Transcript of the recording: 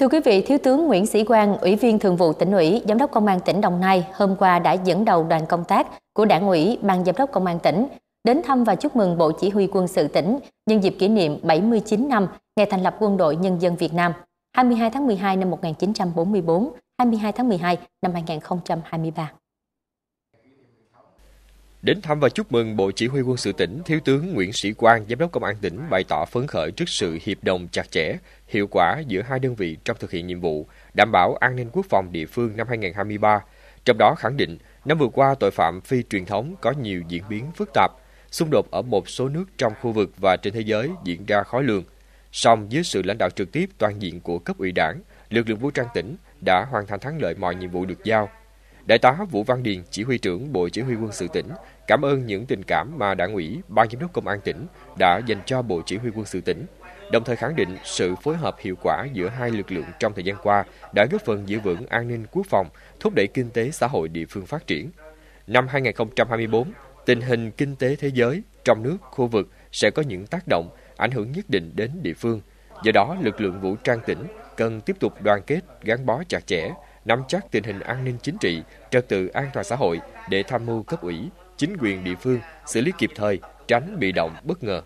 Thưa quý vị, Thiếu tướng Nguyễn Sĩ Quang, Ủy viên Thường vụ tỉnh ủy, Giám đốc Công an tỉnh Đồng Nai hôm qua đã dẫn đầu đoàn công tác của Đảng ủy, Ban Giám đốc Công an tỉnh đến thăm và chúc mừng Bộ Chỉ huy quân sự tỉnh nhân dịp kỷ niệm 79 năm ngày thành lập Quân đội Nhân dân Việt Nam 22 tháng 12 năm 1944, 22 tháng 12 năm 2023. Đến thăm và chúc mừng Bộ Chỉ huy quân sự tỉnh, Thiếu tướng Nguyễn Sĩ Quang, Giám đốc Công an tỉnh bày tỏ phấn khởi trước sự hiệp đồng chặt chẽ, hiệu quả giữa hai đơn vị trong thực hiện nhiệm vụ, đảm bảo an ninh quốc phòng địa phương năm 2023. Trong đó khẳng định, năm vừa qua tội phạm phi truyền thống có nhiều diễn biến phức tạp, xung đột ở một số nước trong khu vực và trên thế giới diễn ra khó lường. Song dưới sự lãnh đạo trực tiếp toàn diện của cấp ủy đảng, lực lượng vũ trang tỉnh đã hoàn thành thắng lợi mọi nhiệm vụ được giao, Đại tá Vũ Văn Điền, chỉ huy trưởng Bộ Chỉ huy quân sự tỉnh, cảm ơn những tình cảm mà Đảng ủy, Ban giám đốc công an tỉnh đã dành cho Bộ Chỉ huy quân sự tỉnh, đồng thời khẳng định sự phối hợp hiệu quả giữa hai lực lượng trong thời gian qua đã góp phần giữ vững an ninh quốc phòng, thúc đẩy kinh tế xã hội địa phương phát triển. Năm 2024, tình hình kinh tế thế giới, trong nước, khu vực sẽ có những tác động, ảnh hưởng nhất định đến địa phương. Do đó, lực lượng vũ trang tỉnh cần tiếp tục đoàn kết, gắn bó chặt chẽ, nắm chắc tình hình an ninh chính trị, trật tự an toàn xã hội để tham mưu cấp ủy, chính quyền địa phương xử lý kịp thời, tránh bị động bất ngờ.